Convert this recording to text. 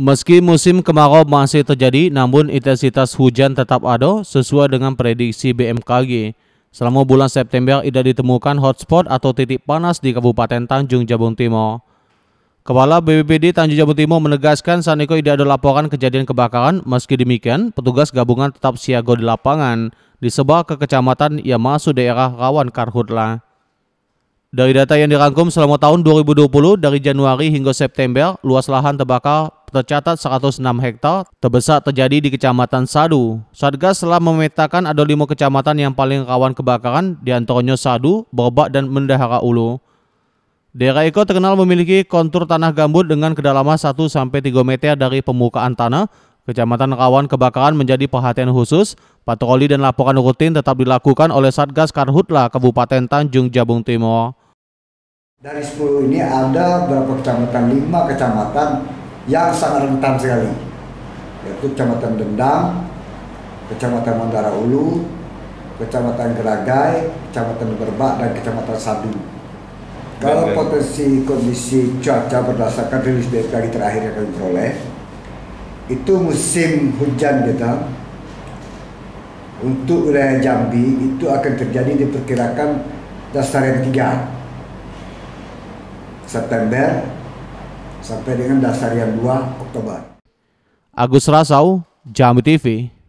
Meski musim kemarau masih terjadi, namun intensitas hujan tetap ada sesuai dengan prediksi BMKG. Selama bulan September tidak ditemukan hotspot atau titik panas di Kabupaten Tanjung Jabung Timur. Kepala BBPD Tanjung Jabung Timur menegaskan Saniko tidak ada laporan kejadian kebakaran. Meski demikian, petugas gabungan tetap siaga di lapangan di sebuah kekecamatan yang masuk daerah rawan karhutla. Dari data yang dirangkum selama tahun 2020 dari Januari hingga September, luas lahan terbakar tercatat 106 hektar, terbesar terjadi di Kecamatan Sadu. Satgas telah memetakan ada lima kecamatan yang paling rawan kebakaran, di antaranya Sadu, Bobak dan Mendahara Ulu. Daerah Eko terkenal memiliki kontur tanah gambut dengan kedalaman 1-3 meter dari permukaan tanah, Kecamatan rawan kebakaran menjadi perhatian khusus. Patroli dan laporan rutin tetap dilakukan oleh Satgas Karhutla Kabupaten Tanjung Jabung Timur. Dari 10 ini ada berapa kecamatan? 5 kecamatan yang sangat rentan sekali yaitu Kecamatan Dendang, Kecamatan Mandara Ulu, Kecamatan Geragai, Kecamatan Berbak dan Kecamatan Sadu. Kalau potensi kondisi cuaca berdasarkan rilis BMKG terakhir yang kami peroleh, itu musim hujan kita untuk wilayah Jambi itu akan terjadi diperkirakan dasar yang tiga September, sampai dengan dasar yang 2 Oktober. Agus Rasau, Jambi TV.